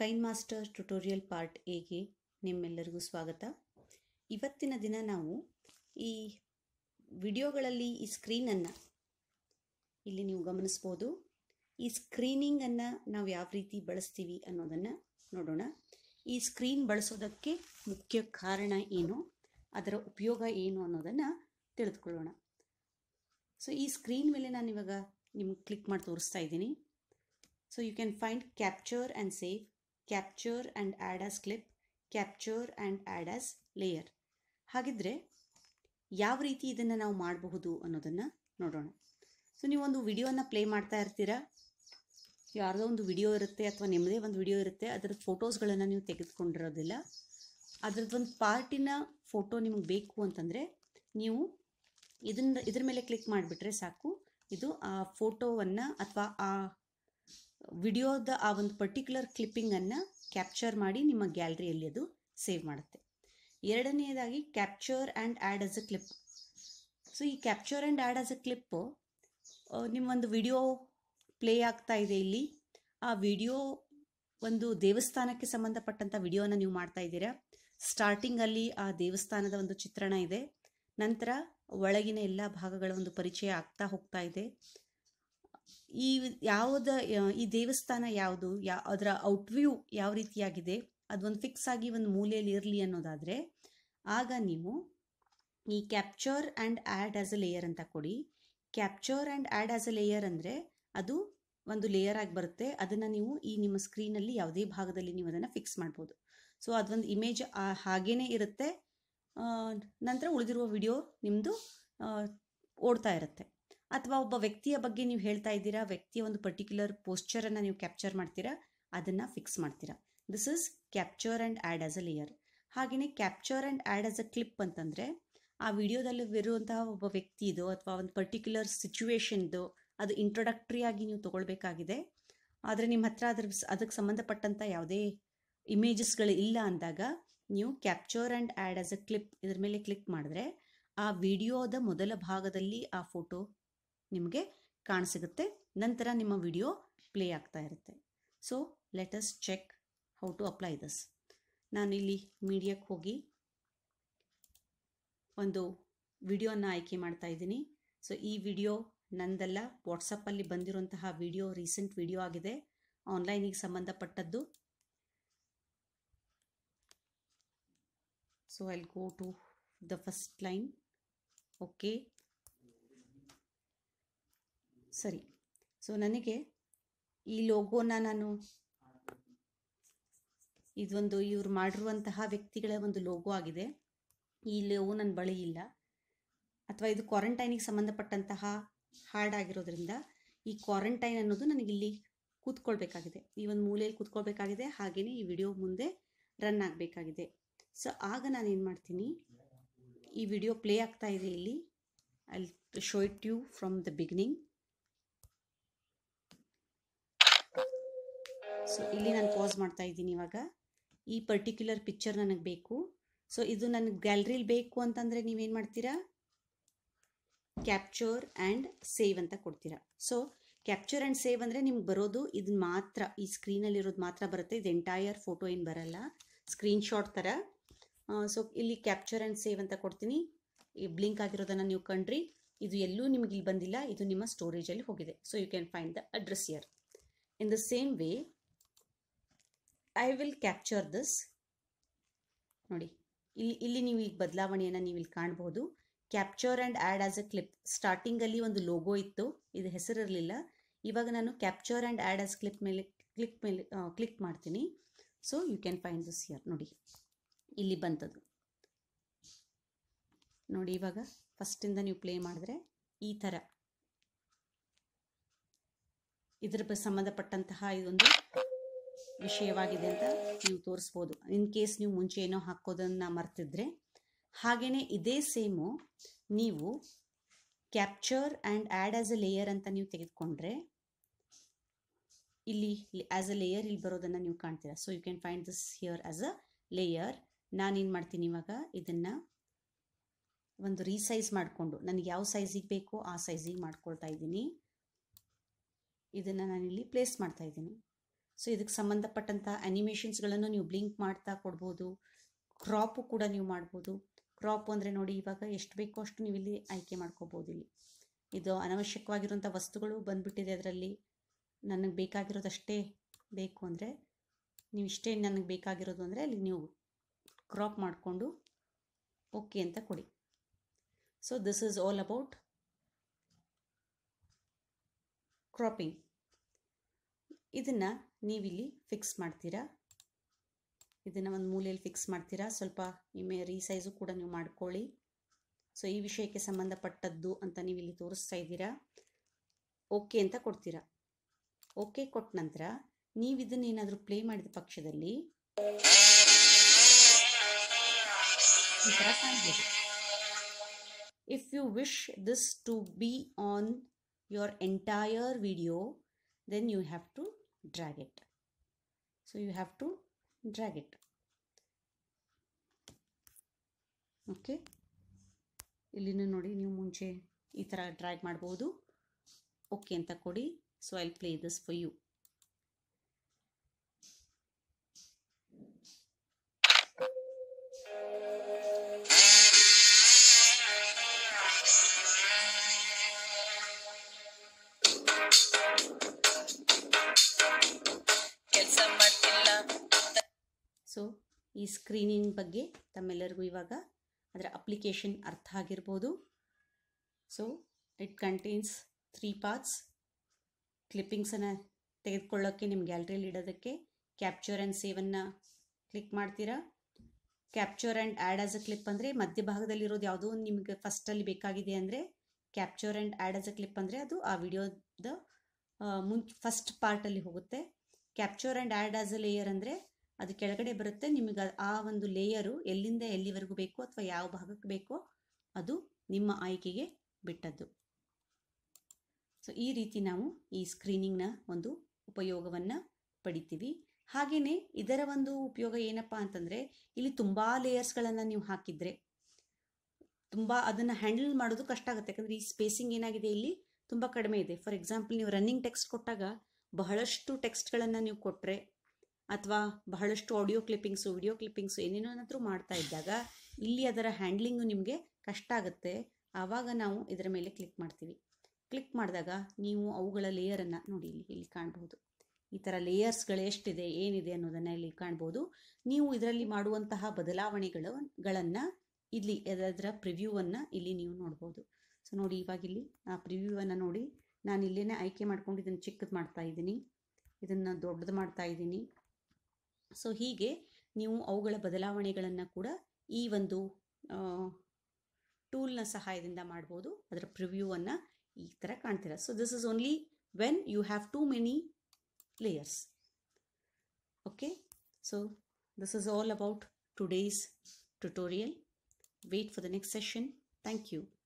ಕೈನ್ master tutorial part ಎಗೆ ನಿಮ್ಮೆಲ್ಲರಿಗೂ ಸ್ವಾಗತ ಇವತ್ತಿನ ದಿನ ನಾವು ಈ ವಿಡಿಯೋಗಳಲ್ಲಿ ಈ ಸ್ಕ್ರೀನನ್ನು ಇಲ್ಲಿ ನೀವು ಗಮನಿಸ್ಬೋದು ಈ ಸ್ಕ್ರೀನಿಂಗನ್ನು ನಾವು ಯಾವ ರೀತಿ ಬಳಸ್ತೀವಿ ಅನ್ನೋದನ್ನು ನೋಡೋಣ ಈ ಸ್ಕ್ರೀನ್ ಬಳಸೋದಕ್ಕೆ ಮುಖ್ಯ ಕಾರಣ ಏನು ಅದರ ಉಪಯೋಗ ಏನು ಅನ್ನೋದನ್ನು ತಿಳಿದುಕೊಳ್ಳೋಣ ಸೊ ಈ ಸ್ಕ್ರೀನ್ ಮೇಲೆ ನಾನು ಇವಾಗ ನಿಮ್ಗೆ ಕ್ಲಿಕ್ ಮಾಡಿ ತೋರಿಸ್ತಾ ಇದ್ದೀನಿ so you can find capture and save capture and add as clip capture and add as layer ಹಾಗಿದ್ರೆ ಯಾವ ರೀತಿ ಇದನ್ನು ನಾವು ಮಾಡಬಹುದು ಅನ್ನೋದನ್ನು ನೋಡೋಣ ಸೊ ನೀವೊಂದು ವಿಡಿಯೋನ ಪ್ಲೇ ಮಾಡ್ತಾ ಇರ್ತೀರಾ ಯಾರದೋ ಒಂದು ವಿಡಿಯೋ ಇರುತ್ತೆ ಅಥವಾ ನಿಮ್ಮದೇ ಒಂದು ವಿಡಿಯೋ ಇರುತ್ತೆ ಅದರ ಫೋಟೋಸ್ಗಳನ್ನು ನೀವು ತೆಗೆದುಕೊಂಡಿರೋದಿಲ್ಲ ಅದರದ್ದು ಒಂದು ಪಾರ್ಟಿನ ಫೋಟೋ ನಿಮಗೆ ಬೇಕು ಅಂತಂದರೆ ನೀವು ಇದನ್ನ ಇದ್ರ ಮೇಲೆ ಕ್ಲಿಕ್ ಮಾಡಿಬಿಟ್ರೆ ಸಾಕು ಇದು ಆ ಫೋಟೋವನ್ನು ಅಥವಾ ಆ ವಿಡಿಯೋದ ಆ ಒಂದು ಪರ್ಟಿಕ್ಯುಲರ್ ಕ್ಲಿಪ್ಪಿಂಗನ್ನು ಕ್ಯಾಪ್ಚರ್ ಮಾಡಿ ನಿಮ್ಮ ಗ್ಯಾಲರಿಯಲ್ಲಿ ಅದು ಸೇವ್ ಮಾಡುತ್ತೆ ಎರಡನೆಯದಾಗಿ capture and add as a clip so ಈ capture and add as a clip ನಿಮ್ಮೊಂದು ವಿಡಿಯೋ ಪ್ಲೇ ಆಗ್ತಾ ಇದೆ ಇಲ್ಲಿ ಆ ವಿಡಿಯೋ ಒಂದು ದೇವಸ್ಥಾನಕ್ಕೆ ಸಂಬಂಧಪಟ್ಟಂಥ ವಿಡಿಯೋನ ನೀವು ಮಾಡ್ತಾ ಇದ್ದೀರಾ ಸ್ಟಾರ್ಟಿಂಗಲ್ಲಿ ಆ ದೇವಸ್ಥಾನದ ಒಂದು ಚಿತ್ರಣ ಇದೆ ನಂತರ ಒಳಗಿನ ಎಲ್ಲ ಭಾಗಗಳ ಒಂದು ಪರಿಚಯ ಆಗ್ತಾ ಹೋಗ್ತಾ ಇದೆ ಈ ಯಾವುದ ಈ ದೇವಸ್ಥಾನ ಯಾವುದು ಯಾ ಅದರ ವ್ಯೂ ಯಾವ ರೀತಿಯಾಗಿದೆ ಅದೊಂದು ಫಿಕ್ಸ್ ಆಗಿ ಒಂದು ಮೂಲೆಯಲ್ಲಿ ಇರಲಿ ಅನ್ನೋದಾದರೆ ಆಗ ನೀವು ಈ capture and add as a layer ಅಂತ ಕೊಡಿ capture and add as a layer ಅಂದರೆ ಅದು ಒಂದು ಲೇಯರ್ ಆಗಿ ಬರುತ್ತೆ ಅದನ್ನು ನೀವು ಈ ನಿಮ್ಮ ಸ್ಕ್ರೀನಲ್ಲಿ ಯಾವುದೇ ಭಾಗದಲ್ಲಿ ನೀವು ಅದನ್ನು ಫಿಕ್ಸ್ ಮಾಡ್ಬೋದು ಸೊ ಅದೊಂದು ಇಮೇಜ್ ಹಾಗೇ ಇರುತ್ತೆ ನಂತರ ಉಳಿದಿರುವ ವಿಡಿಯೋ ನಿಮ್ಮದು ಓಡ್ತಾ ಇರುತ್ತೆ ಅಥವಾ ಒಬ್ಬ ವ್ಯಕ್ತಿಯ ಬಗ್ಗೆ ನೀವು ಹೇಳ್ತಾ ಇದ್ದೀರಾ ವ್ಯಕ್ತಿಯ ಒಂದು ಪರ್ಟಿಕ್ಯುಲರ್ ಪೋಸ್ಚರನ್ನು ನೀವು ಕ್ಯಾಪ್ಚರ್ ಮಾಡ್ತೀರಾ ಅದನ್ನು ಫಿಕ್ಸ್ ಮಾಡ್ತೀರಾ this is capture and add as a layer ಹಾಗೆಯೇ capture and add as a clip ಅಂತಂದರೆ ಆ ವಿಡಿಯೋದಲ್ಲಿ ಇರುವಂತಹ ಒಬ್ಬ ವ್ಯಕ್ತಿದು ಅಥವಾ ಒಂದು ಪರ್ಟಿಕ್ಯುಲರ್ ಸಿಚುವೇಶನ್ದು ಅದು ಇಂಟ್ರೊಡಕ್ಟ್ರಿಯಾಗಿ ನೀವು ತೊಗೊಳ್ಬೇಕಾಗಿದೆ ಆದರೆ ನಿಮ್ಮ ಹತ್ರ ಅದ್ರ ಅದಕ್ಕೆ ಸಂಬಂಧಪಟ್ಟಂಥ ಯಾವುದೇ ಇಮೇಜಸ್ಗಳು ಇಲ್ಲ ಅಂದಾಗ ನೀವು capture and add as a clip ಇದ್ರ ಮೇಲೆ ಕ್ಲಿಕ್ ಮಾಡಿದ್ರೆ ಆ ವಿಡಿಯೋದ ಮೊದಲ ಭಾಗದಲ್ಲಿ ಆ ಫೋಟೋ ನಿಮಗೆ ಕಾಣಸಿಗುತ್ತೆ ನಂತರ ನಿಮ್ಮ ವಿಡಿಯೋ ಪ್ಲೇ ಆಗ್ತಾ ಇರುತ್ತೆ so let us check how to apply this ನಾನಿಲ್ಲಿ ಮೀಡಿಯಾಕ್ಕೆ ಹೋಗಿ ಒಂದು ವಿಡಿಯೋನ ಆಯ್ಕೆ ಮಾಡ್ತಾ ಇದ್ದೀನಿ ಸೊ ಈ ವಿಡಿಯೋ ನಂದೆಲ್ಲ ವಾಟ್ಸಪ್ಪಲ್ಲಿ ಬಂದಿರುವಂತಹ ವಿಡಿಯೋ ರೀಸೆಂಟ್ ವಿಡಿಯೋ ಆಗಿದೆ ಆನ್ಲೈನಿಗೆ ಸಂಬಂಧಪಟ್ಟದ್ದು so I go to the first line okay ಸರಿ ಸೊ ನನಗೆ ಈ ಲೋಗೋನ ನಾನು ಇದೊಂದು ಇವ್ರು ಮಾಡಿರುವಂತಹ ವ್ಯಕ್ತಿಗಳ ಒಂದು ಲೋಗೋ ಆಗಿದೆ ಈ ಲೋಗೋ ನನ್ನ ಬಳಿ ಇಲ್ಲ ಅಥವಾ ಇದು ಕ್ವಾರಂಟೈನಿಗೆ ಸಂಬಂಧಪಟ್ಟಂತಹ ಹಾರ್ಡ್ ಆಗಿರೋದ್ರಿಂದ ಈ ಕ್ವಾರಂಟೈನ್ ಅನ್ನೋದು ನನಗಿಲ್ಲಿ ಕೂತ್ಕೊಳ್ಬೇಕಾಗಿದೆ ಈ ಒಂದು ಮೂಲೆಯಲ್ಲಿ ಕೂತ್ಕೊಳ್ಬೇಕಾಗಿದೆ ಹಾಗೆಯೇ ಈ ವಿಡಿಯೋ ಮುಂದೆ ರನ್ ಆಗಬೇಕಾಗಿದೆ ಸೊ ಆಗ ನಾನು ಏನು ಮಾಡ್ತೀನಿ ಈ ವಿಡಿಯೋ ಪ್ಲೇ ಆಗ್ತಾ ಇದೆ ಇಲ್ಲಿ I show it you from the beginning so ಇಲ್ಲಿ ನಾನು ಪಾಸ್ ಮಾಡ್ತಾ ಇದ್ದೀನಿ ಇವಾಗ ಈ ಪರ್ಟಿಕ್ಯುಲರ್ ಪಿಕ್ಚರ್ ನನಗೆ ಬೇಕು ಸೊ ಇದು ನನಗೆ ಗ್ಯಾಲ್ರಿಲಿ ಬೇಕು ಅಂತಂದರೆ ನೀವೇನು ಮಾಡ್ತೀರಾ ಕ್ಯಾಪ್ಚರ್ ಆ್ಯಂಡ್ ಸೇವ್ ಅಂತ ಕೊಡ್ತೀರಾ ಸೊ ಕ್ಯಾಪ್ಚರ್ ಆ್ಯಂಡ್ ಸೇವ್ ಅಂದರೆ ನಿಮ್ಗೆ ಬರೋದು ಇದು ಮಾತ್ರ ಈ ಸ್ಕ್ರೀನಲ್ಲಿರೋದು ಮಾತ್ರ ಬರುತ್ತೆ ಇದು ಎಂಟೈರ್ ಫೋಟೋ ಏನು ಬರಲ್ಲ ಸ್ಕ್ರೀನ್ಶಾಟ್ ಥರ ಸೊ ಇಲ್ಲಿ ಕ್ಯಾಪ್ಚರ್ ಆ್ಯಂಡ್ ಸೇವ್ ಅಂತ ಕೊಡ್ತೀನಿ ಈ ಬ್ಲಿಂಕ್ ಆಗಿರೋದನ್ನು ನೀವು ಕಂಡ್ರಿ ಇದು ಎಲ್ಲೂ ನಿಮ್ಗೆ ಇಲ್ಲಿ ಬಂದಿಲ್ಲ ಇದು ನಿಮ್ಮ ಸ್ಟೋರೇಜಲ್ಲಿ ಹೋಗಿದೆ so you can find the address here In the same way, I will capture this. ನೋಡಿ ಇಲ್ಲಿ ಇಲ್ಲಿ ನೀವು ಈಗ ಬದಲಾವಣೆಯನ್ನು ನೀವು ಇಲ್ಲಿ ಕಾಣಬಹುದು capture and add as a clip ಸ್ಟಾರ್ಟಿಂಗಲ್ಲಿ ಒಂದು ಲೋಗೋ ಇತ್ತು ಇದು ಹೆಸರಿರಲಿಲ್ಲ ಇವಾಗ ನಾನು capture and add as clip ಮೇಲೆ ಕ್ಲಿಕ್ ಮೇಲೆ ಕ್ಲಿಕ್ ಮಾಡ್ತೀನಿ so you can find this here ನೋಡಿ ಇಲ್ಲಿ ಬಂತದ್ದು ನೋಡಿ ಇವಾಗ ಫಸ್ಟಿಂದ ನೀವು ಪ್ಲೇ ಮಾಡಿದ್ರೆ ಈ ಥರ ಬಗ್ಗೆ ಸಂಬಂಧಪಟ್ಟಂತಹ ಇದೊಂದು ವಿಷಯವಾಗಿದೆ ಅಂತ ನೀವು ತೋರಿಸ್ಬೋದು ಇನ್ ಕೇಸ್ ನೀವು ಮುಂಚೆ ಏನೋ ಹಾಕೋದನ್ನು ಮರ್ತಿದ್ರೆ ಹಾಗೆಯೇ ಇದೇ ಸೇಮು ನೀವು capture and add as a layer ಅಂತ ನೀವು ತೆಗೆದುಕೊಂಡ್ರೆ ಇಲ್ಲಿ ಆ್ಯಸ್ ಅ ಲೇಯರ್ ಇಲ್ಲಿ ಬರೋದನ್ನು ನೀವು ಕಾಣ್ತೀರಾ so you can find this here as a layer ನಾನೇನು ಮಾಡ್ತೀನಿ ಇವಾಗ ಇದನ್ನು ಒಂದು ರೀಸೈಜ್ ಮಾಡಿಕೊಂಡು ನನಗೆ ಯಾವ ಸೈಜಿಗೆ ಬೇಕೋ ಆ ಸೈಜಿಗೆ ಮಾಡ್ಕೊಳ್ತಾ ಇದ್ದೀನಿ ಇದನ್ನು ನಾನಿಲ್ಲಿ ಪ್ಲೇಸ್ ಮಾಡ್ತಾ ಇದ್ದೀನಿ ಸೊ ಇದಕ್ಕೆ ಸಂಬಂಧಪಟ್ಟಂಥ ಅನಿಮೇಷನ್ಸ್ಗಳನ್ನು ನೀವು ಬ್ಲಿಂಕ್ ಮಾಡ್ತಾ ಕೊಡ್ಬೋದು ಕ್ರಾಪು ಕೂಡ ನೀವು ಮಾಡ್ಬೋದು ಕ್ರಾಪ್ ಅಂದರೆ ನೋಡಿ ಇವಾಗ ಎಷ್ಟು ಬೇಕೋ ಅಷ್ಟು ನೀವು ಇಲ್ಲಿ ಆಯ್ಕೆ ಮಾಡ್ಕೋಬೋದು ಇಲ್ಲಿ ಇದು ಅನವಶ್ಯಕವಾಗಿರುವಂಥ ವಸ್ತುಗಳು ಬಂದುಬಿಟ್ಟಿದೆ ಅದರಲ್ಲಿ ನನಗೆ ಬೇಕಾಗಿರೋದಷ್ಟೇ ಬೇಕು ಅಂದರೆ ನೀವು ಇಷ್ಟೇ ನನಗೆ ಬೇಕಾಗಿರೋದು ಅಂದರೆ ಅಲ್ಲಿ ನೀವು ಕ್ರಾಪ್ ಮಾಡಿಕೊಂಡು ಓಕೆ ಅಂತ ಕೊಡಿ so this is all about cropping ಇದನ್ನು ನೀವಿಲ್ಲಿ ಫಿಕ್ಸ್ ಮಾಡ್ತೀರಾ ಇದನ್ನು ಒಂದು ಮೂಲೆಯಲ್ಲಿ ಫಿಕ್ಸ್ ಮಾಡ್ತೀರಾ ಸ್ವಲ್ಪ ನಿಮ್ಮ ರೀಸೈಸು ಕೂಡ ನೀವು ಮಾಡ್ಕೊಳ್ಳಿ ಸೊ ಈ ವಿಷಯಕ್ಕೆ ಸಂಬಂಧಪಟ್ಟದ್ದು ಅಂತ ನೀವು ಇಲ್ಲಿ ತೋರಿಸ್ತಾ ಇದ್ದೀರಾ ಓಕೆ ಅಂತ ಕೊಡ್ತೀರಾ ಓಕೆ ಕೊಟ್ಟ ನಂತರ ನೀವು ಏನಾದರೂ ಪ್ಲೇ ಮಾಡಿದ ಪಕ್ಷದಲ್ಲಿ if you wish this to be on your entire video then you have to drag it so you have to drag it okay ಇಲ್ಲಿನ ನೋಡಿ ನೀವು ಮುಂಚೆ ಈ ಥರ ಡ್ರ್ಯಾಗ್ ಮಾಡ್ಬೋದು ಓಕೆ ಅಂತ ಕೊಡಿ So, I'll play this for you. ಈ ಸ್ಕ್ರೀನಿನ ಬಗ್ಗೆ ತಮ್ಮೆಲ್ಲರಿಗೂ ಇವಾಗ ಅದರ ಅಪ್ಲಿಕೇಶನ್ ಅರ್ಥ ಆಗಿರ್ಬೋದು so it contains three parts ಕ್ಲಿಪ್ಪಿಂಗ್ಸನ್ನು ತೆಗೆದುಕೊಳ್ಳೋಕ್ಕೆ ನಿಮ್ಮ ಗ್ಯಾಲ್ರಿಯಲ್ಲಿ ಇಡೋದಕ್ಕೆ ಕ್ಯಾಪ್ಚರ್ ಆ್ಯಂಡ್ ಸೇವನ್ನು ಕ್ಲಿಕ್ ಮಾಡ್ತೀರಾ capture and add as a clip ಅಂದರೆ ಮಧ್ಯಭಾಗದಲ್ಲಿ ಇರೋದು ಯಾವುದೋ ಒಂದು ನಿಮಗೆ ಫಸ್ಟಲ್ಲಿ ಬೇಕಾಗಿದೆ ಅಂದರೆ capture and add as a clip ಅಂದರೆ ಅದು ಆ ವಿಡಿಯೋದ ಮುಂ ಫಸ್ಟ್ ಪಾರ್ಟಲ್ಲಿ ಹೋಗುತ್ತೆ capture and add as a layer ಅಂದರೆ ಅದು ಕೆಳಗಡೆ ಬರುತ್ತೆ ನಿಮಗೆ ಆ ಒಂದು ಲೇಯರು ಎಲ್ಲಿಂದ ಎಲ್ಲಿವರೆಗೂ ಬೇಕೋ ಅಥವಾ ಯಾವ ಭಾಗಕ್ಕೆ ಬೇಕೋ ಅದು ನಿಮ್ಮ ಆಯ್ಕೆಗೆ ಬಿಟ್ಟದ್ದು ಸೊ ಈ ರೀತಿ ನಾವು ಈ ಸ್ಕ್ರೀನಿಂಗ್ನ ಒಂದು ಉಪಯೋಗವನ್ನು ಪಡಿತೀವಿ ಹಾಗೆಯೇ ಇದರ ಒಂದು ಉಪಯೋಗ ಏನಪ್ಪ ಅಂತಂದರೆ ಇಲ್ಲಿ ತುಂಬ ಲೇಯರ್ಸ್ಗಳನ್ನು ನೀವು ಹಾಕಿದರೆ ತುಂಬ ಅದನ್ನು ಹ್ಯಾಂಡಲ್ ಮಾಡೋದು ಕಷ್ಟ ಆಗುತ್ತೆ ಯಾಕಂದರೆ ಈ ಸ್ಪೇಸಿಂಗ್ ಏನಾಗಿದೆ ಇಲ್ಲಿ ತುಂಬ ಕಡಿಮೆ ಇದೆ ಫಾರ್ ಎಕ್ಸಾಂಪಲ್ ನೀವು ರನ್ನಿಂಗ್ ಟೆಕ್ಸ್ಟ್ ಕೊಟ್ಟಾಗ ಬಹಳಷ್ಟು ಟೆಕ್ಸ್ಟ್ಗಳನ್ನು ನೀವು ಕೊಟ್ಟರೆ ಅಥವಾ ಬಹಳಷ್ಟು ಆಡಿಯೋ ಕ್ಲಿಪ್ಪಿಂಗ್ಸು ವಿಡಿಯೋ ಕ್ಲಿಪ್ಪಿಂಗ್ಸು ಏನೇನಾದರೂ ಮಾಡ್ತಾ ಇದ್ದಾಗ ಇಲ್ಲಿ ಅದರ ಹ್ಯಾಂಡ್ಲಿಂಗು ನಿಮಗೆ ಕಷ್ಟ ಆಗುತ್ತೆ ಆವಾಗ ನಾವು ಇದರ ಮೇಲೆ ಕ್ಲಿಕ್ ಮಾಡ್ತೀವಿ ಕ್ಲಿಕ್ ಮಾಡಿದಾಗ ನೀವು ಅವುಗಳ ಲೇಯರನ್ನು ನೋಡಿ ಇಲ್ಲಿ ಇಲ್ಲಿ ಕಾಣ್ಬೋದು ಈ ಥರ ಲೇಯರ್ಸ್ಗಳು ಎಷ್ಟಿದೆ ಏನಿದೆ ಅನ್ನೋದನ್ನು ಇಲ್ಲಿ ಕಾಣ್ಬೋದು ನೀವು ಇದರಲ್ಲಿ ಮಾಡುವಂತಹ ಬದಲಾವಣೆಗಳು ಗಳನ್ನು ಇಲ್ಲಿ ಅದರ ಪ್ರಿವ್ಯೂವನ್ನು ಇಲ್ಲಿ ನೀವು ನೋಡ್ಬೋದು ಸೊ ನೋಡಿ ಇವಾಗಿಲ್ಲಿ ಆ ಪ್ರಿವ್ಯೂವನ್ನು ನೋಡಿ ನಾನು ಇಲ್ಲೇ ಆಯ್ಕೆ ಮಾಡ್ಕೊಂಡು ಇದನ್ನು ಚಿಕ್ಕದು ಮಾಡ್ತಾ ಇದ್ದೀನಿ ಇದನ್ನು ದೊಡ್ಡದು ಮಾಡ್ತಾ ಇದ್ದೀನಿ ಸೊ ಹೀಗೆ ನೀವು ಅವುಗಳ ಬದಲಾವಣೆಗಳನ್ನು ಕೂಡ ಈ ಒಂದು ಟೂಲ್ನ ಸಹಾಯದಿಂದ ಮಾಡ್ಬೋದು ಅದರ ಪ್ರಿವ್ಯೂವನ್ನು ಈ ಥರ ಕಾಣ್ತೀರ so this is only when you have too many players okay so this is all about today's tutorial wait for the next session thank you